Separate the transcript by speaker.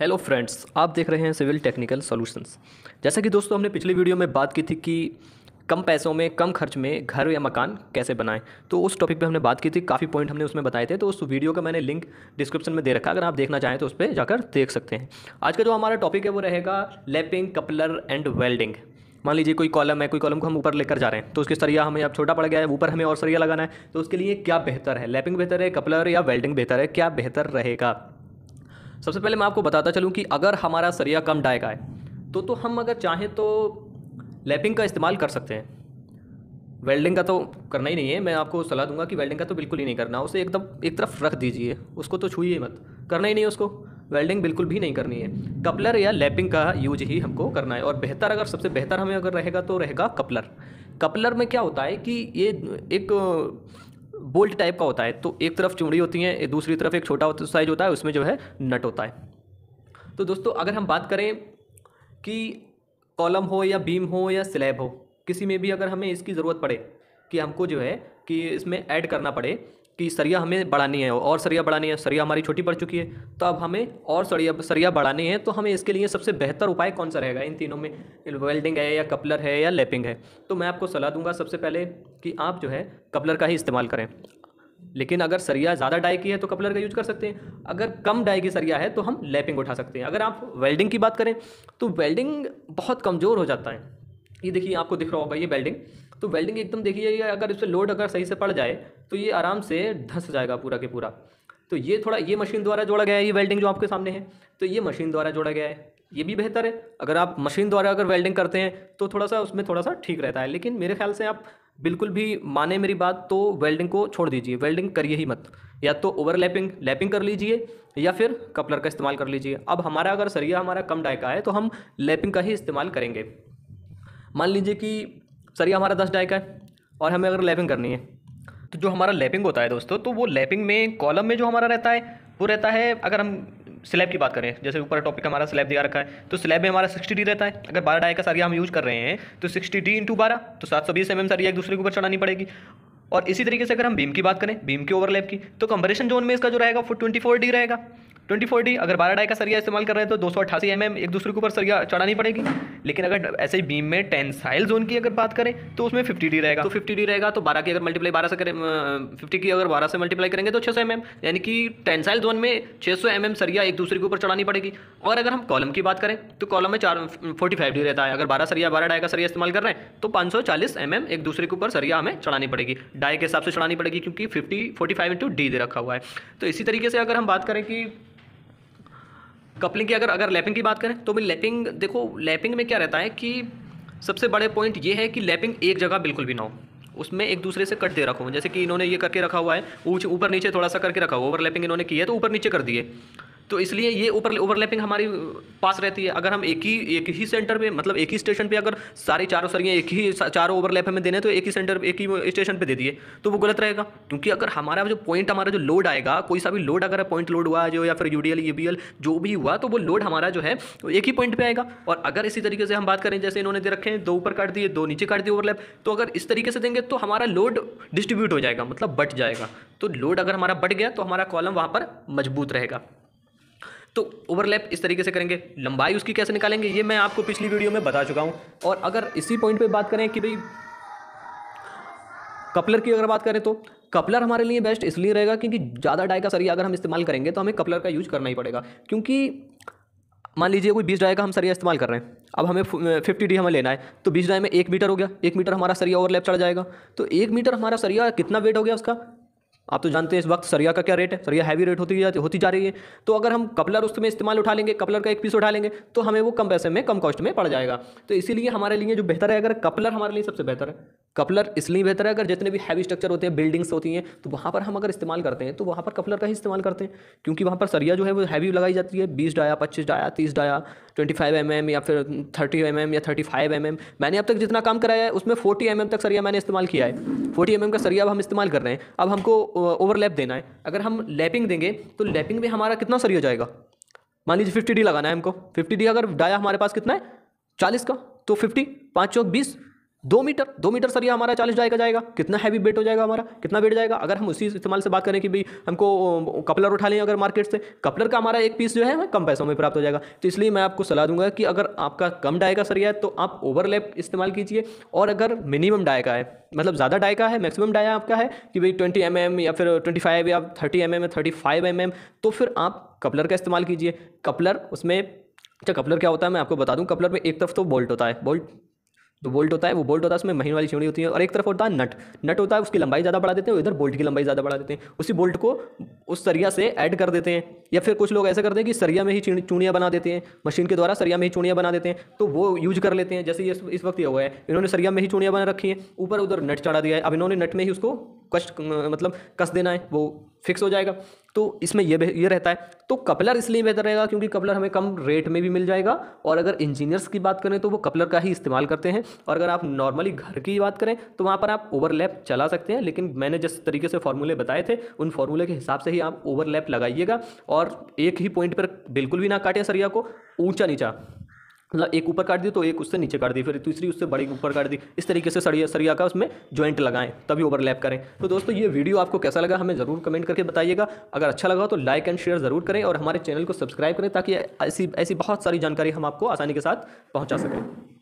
Speaker 1: hello friends आप देख रहे हैं सिविल टेक्निकल सॉल्यूशंस जैसा कि दोस्तों हमने पिछली वीडियो में बात की थी कि कम पैसों में कम खर्च में घर या मकान कैसे बनाएं तो उस टॉपिक पे हमने बात की थी काफ़ी पॉइंट हमने उसमें बताए थे तो उस वीडियो का मैंने लिंक डिस्क्रिप्शन में दे रखा है अगर आप देखना चाहें तो उस पर जाकर देख सकते हैं आज का जो हमारा टॉपिक है वो रहेगा लैपिंग कपलर एंड वेल्डिंग मान लीजिए कोई कॉलम है कोई कॉलम को हम ऊपर लेकर जा रहे हैं तो उसके सरिया हमें अब छोटा पड़ गया है ऊपर हमें और सरिया लगाना है तो उसके लिए क्या बेहतर है लैपिंग बेहतर है कपलर या वेल्डिंग बेहतर है क्या बेहतर रहेगा सबसे पहले मैं आपको बताता चलूँ कि अगर हमारा सरिया कम डाय का है तो तो हम अगर चाहें तो लैपिंग का इस्तेमाल कर सकते हैं वेल्डिंग का तो करना ही नहीं है मैं आपको सलाह दूंगा कि वेल्डिंग का तो बिल्कुल ही नहीं करना उसे एकदम एक तरफ रख दीजिए उसको तो छूइए मत करना ही नहीं उसको वेल्डिंग बिल्कुल भी नहीं करनी है कपलर या लैपिंग का यूज ही हमको करना है और बेहतर अगर सबसे बेहतर हमें अगर रहेगा तो रहेगा कपलर कपलर में क्या होता है कि ये एक बोल्ट टाइप का होता है तो एक तरफ चूड़ी होती है दूसरी तरफ एक छोटा साइज होता है उसमें जो है नट होता है तो दोस्तों अगर हम बात करें कि कॉलम हो या बीम हो या स्लैब हो किसी में भी अगर हमें इसकी ज़रूरत पड़े कि हमको जो है कि इसमें ऐड करना पड़े कि सरिया हमें बढ़ानी है और सरिया बढ़ानी है सरिया हमारी छोटी पड़ चुकी है तो अब हमें और सरिया सरिया बढ़ानी है तो हमें इसके लिए सबसे बेहतर उपाय कौन सा रहेगा इन तीनों में वेल्डिंग है या कपलर है या लेपिंग है तो मैं आपको सलाह दूंगा सबसे पहले कि आप जो है कपलर का ही इस्तेमाल करें लेकिन अगर सरिया ज़्यादा डाई की है तो कपलर का यूज कर सकते हैं अगर कम डाई की सरिया है तो हम लैपिंग उठा सकते हैं अगर आप वेल्डिंग की बात करें तो वेल्डिंग बहुत कमज़ोर हो जाता है ये देखिए आपको दिख रहा होगा ये वेल्डिंग तो वेल्डिंग एकदम देखिए अगर इस पर लोड अगर सही से पड़ जाए तो ये आराम से धंस जाएगा पूरा के पूरा तो ये थोड़ा ये मशीन द्वारा जोड़ा गया है ये वेल्डिंग जो आपके सामने है तो ये मशीन द्वारा जोड़ा गया है ये भी बेहतर है अगर आप मशीन द्वारा अगर वेल्डिंग करते हैं तो थोड़ा सा उसमें थोड़ा सा ठीक रहता है लेकिन मेरे ख्याल से आप बिल्कुल भी माने मेरी बात तो वेल्डिंग को छोड़ दीजिए वेल्डिंग करिए ही मत या तो ओवरलैपिंग लैपिंग कर लीजिए या फिर कपलर का इस्तेमाल कर लीजिए अब हमारा अगर सरिया हमारा कम डाय का है तो हम लैपिंग का ही इस्तेमाल करेंगे मान लीजिए कि सर ये हमारा दस डाई का है और हमें अगर लैपिंग करनी है तो जो हमारा लैपिंग होता है दोस्तों तो वो लैपिंग में कॉलम में जो हमारा रहता है वो रहता है अगर हम स्लैब की बात करें जैसे ऊपर टॉपिक हमारा स्लैब दिया रखा है तो स्लैब में हमारा सिक्सटी डी रहता है अगर बारह डाई का सरिया हम यूज़ कर रहे हैं तो सिक्सटी डी इंटू बारह तो सात सौ बीस एम एम सरिया एक दूसरे के ऊपर चढ़ानी पड़ेगी और इसी तरीके से अगर हम बीम की बात करें बीम के ओवरलैप की तो कंप्रेशन जोन में इसका जो रहेगा फो ट्वेंटी फोर डी रहेगा ट्वेंटी डी अगर बारह डाई का सरिया इस्तेमाल कर रहे हैं तो दो सौ अट्ठासी एम एम एक दूसरे के ऊपर सरिया चढ़ानी पड़ेगी लेकिन अगर ऐसे ही बीम में टेंसाइल जोन की अगर बात करें तो उसमें फिफ्टी डी रहेगा तो फिफ्टी डी रहेगा तो बारह की अगर मल्टीप्लाई बारह से करें फिफ्टी की अगर बारह से मल्टीप्लाई करेंगे तो छः सौ एम एम यानी कि टेंसाइल जोन में छः सौ एम एम सरिया एक दूसरे के ऊपर चढ़ानी पड़ेगी और अगर हम कॉलम की बात करें तो कॉलम में चार फोर्टी फाइव डी रहता है अगर बारह सरिया बारह डाई का सरिया इस्तेमाल कर रहे हैं तो पाँच सौ चालीस एम एम एक दूसरे के ऊपर सरिया हमें चढ़ानी पड़ेगी डाई के हिसाब से चढ़ानी पड़ेगी क्योंकि fifty forty five into D दे रखा हुआ है तो इसी तरीके से अगर हम बात करें कि कपलिंग की अगर अगर लैपिंग की बात करें तो भी लैपिंग देखो लैपिंग में क्या रहता है कि सबसे बड़े पॉइंट ये है कि लैपिंग एक जगह बिल्कुल भी ना हो उसमें एक दूसरे से कट दे रखो जैसे कि इन्होंने ये करके रखा हुआ है ऊपर नीचे थोड़ा सा करके रखा हुआ लैपिंग इन्होंने की है तो ऊपर नीचे कर दिए तो इसलिए ये ऊपर ओवरलैपिंग हमारी पास रहती है अगर हम एक ही एक ही सेंटर पे मतलब एक ही स्टेशन पे अगर सारी चारों सरियाँ एक ही चारों ओवरलैप हमें देने तो एक ही सेंटर एक ही स्टेशन पे दे दिए तो वो गलत रहेगा क्योंकि अगर हमारा जो पॉइंट हमारा जो लोड आएगा कोई सा भी लोड अगर पॉइंट लोड हुआ जो या फिर यू डी जो भी हुआ तो वो लोड हमारा जो है एक ही पॉइंट पर आएगा और अगर इसी तरीके से हम बात करें जैसे इन्होंने दे रखे हैं दो ऊपर काट दिए दो नीचे काट दिए ओवरलैप तो अगर इस तरीके से देंगे तो हमारा लोड डिस्ट्रीब्यूट हो जाएगा मतलब बट जाएगा तो लोड अगर हमारा बढ़ गया तो हमारा कॉलम वहाँ पर मजबूत रहेगा तो ओवरलैप इस तरीके से करेंगे लंबाई उसकी कैसे निकालेंगे ये मैं आपको पिछली वीडियो में बता चुका हूँ और अगर इसी पॉइंट पर बात करें कि भाई कपलर की अगर बात करें तो कपलर हमारे लिए बेस्ट इसलिए रहेगा क्योंकि ज़्यादा डाई का सरिया अगर हम इस्तेमाल करेंगे तो हमें कपलर का यूज़ करना ही पड़ेगा क्योंकि मान लीजिए कोई बीस डाई का हम सरिया इस्तेमाल कर रहे हैं अब हमें फिफ्टी डी हमें लेना है तो बीस डाई में एक मीटर हो गया एक मीटर हमारा सरिया ओवरलैप चढ़ जाएगा तो एक मीटर हमारा सरिया कितना वेट हो गया उसका आप तो जानते हैं इस वक्त सरिया का क्या रेट है सरिया हैवी रेट होती जा होती जा रही है तो अगर हम कपलर उसमें इस्तेमाल उठा लेंगे कपलर का एक पीस उठा लेंगे तो हमें वो कम पैसे में कम कॉस्ट में पड़ जाएगा तो इसीलिए हमारे लिए जो बेहतर है अगर कपलर हमारे लिए सबसे बेहतर है कपलर इसलिए बेहतर है अगर जितने भी हैवी स्ट्रक्चर होते हैं बिल्डिंग्स होती हैं तो वहाँ पर हम अगर इस्तेमाल करते हैं तो वहाँ पर कपलर का ही इस्तेमाल करते हैं क्योंकि वहाँ पर सरिया जो है वो हैवी लगाई जाती है बीस डाया पच्चीस डाया तीस dia twenty five M M या फिर थर्टी एम एम या थर्टी फाइव एम एम मैंने अब तक जितना काम कराया है उसमें फोर्टी एम एम तक सरिया मैंने इस्तेमाल किया है फोर्टी एम एम का सरिया अब हम इस्तेमाल कर रहे हैं अब हमको ओवरलैप देना है अगर हम लैपिंग देंगे तो लैपिंग में हमारा कितना सरिया जाएगा मान लीजिए फिफ्टी डी लगाना है हमको फिफ्टी डी अगर डाया हमारे पास कितना है चालीस का तो फिफ्टी पाँच चौक बीस दो मीटर दो मीटर सर ये हमारा चालीस का जाएगा कितना हैवी वेट हो जाएगा हमारा कितना वेट जाएगा अगर हम उसी इस्तेमाल से बात करें कि भाई हमको कपलर उठा लें अगर मार्केट से कपलर का हमारा एक पीस जो है कम पैसों में प्राप्त हो जाएगा तो इसलिए मैं आपको सलाह दूंगा कि अगर आपका कम डाई का सरिया है तो आप ओवरलैप इस्तेमाल कीजिए और अगर मिनिमम डाई का है मतलब ज़्यादा डाई का है मैक्सिमम डाई आपका है कि भाई ट्वेंटी एम या फिर ट्वेंटी फाइव या थर्टी एम एम या थर्टी फाइव एम तो फिर आप कपलर का इस्तेमाल कीजिए कपलर उसमें अच्छा कपलर क्या होता है मैं आपको बता दूं कपलर में एक तरफ तो बोल्ट होता है बोल्ट जो तो बोल्ट होता है वो बोल्ट होता है उसमें महीन वाली चिमड़ी होती है और एक तरफ होता है नट नट होता है उसकी लंबाई ज़्यादा बढ़ा देते हैं इधर बोल्ट की लंबाई ज़्यादा बढ़ा देते हैं उसी बोल्ट को उस सरिया से ऐड कर देते हैं या फिर कुछ लोग ऐसा करते हैं कि सरिया में ही चूड़ियाँ बना देते हैं मशीन के द्वारा सरिया में ही चूड़ियाँ बना देते हैं तो वो यूज कर लेते हैं जैसे ये इस वक्त ये हुआ है इन्होंने सरिया में ही चूड़ियाँ बना रखी हैं ऊपर उधर नट चढ़ा दिया है अब इन्होंने नट में ही उसको कष्ट मतलब कस देना है वो फिक्स हो जाएगा तो इसमें ये ये रहता है तो कपलर इसलिए बेहतर रहेगा क्योंकि कपलर हमें कम रेट में भी मिल जाएगा और अगर इंजीनियर्स की बात करें तो वो कपलर का ही इस्तेमाल करते हैं और अगर आप नॉर्मली घर की बात करें तो वहाँ पर आप ओवरलैप चला सकते हैं लेकिन मैंने जिस तरीके से फॉर्मूले बताए थे उन फॉर्मूले के हिसाब से ही आप ओवरलैप लगाइएगा और एक ही पॉइंट पर बिल्कुल भी ना काटें सरिया को ऊँचा नीचा मतलब एक ऊपर काट दी तो एक उससे नीचे काट दी फिर तीसरी उससे बड़ी ऊपर काट दी इस तरीके से सरिया सरिया का उसमें जॉइंट लगाएं तभी ओवरलैप करें तो दोस्तों ये वीडियो आपको कैसा लगा हमें ज़रूर कमेंट करके बताइएगा अगर अच्छा लगा तो लाइक एंड शेयर ज़रूर करें और हमारे चैनल को सब्सक्राइब करें ताकि ऐसी ऐसी बहुत सारी जानकारी हम आपको आसानी के साथ पहुँचा सकें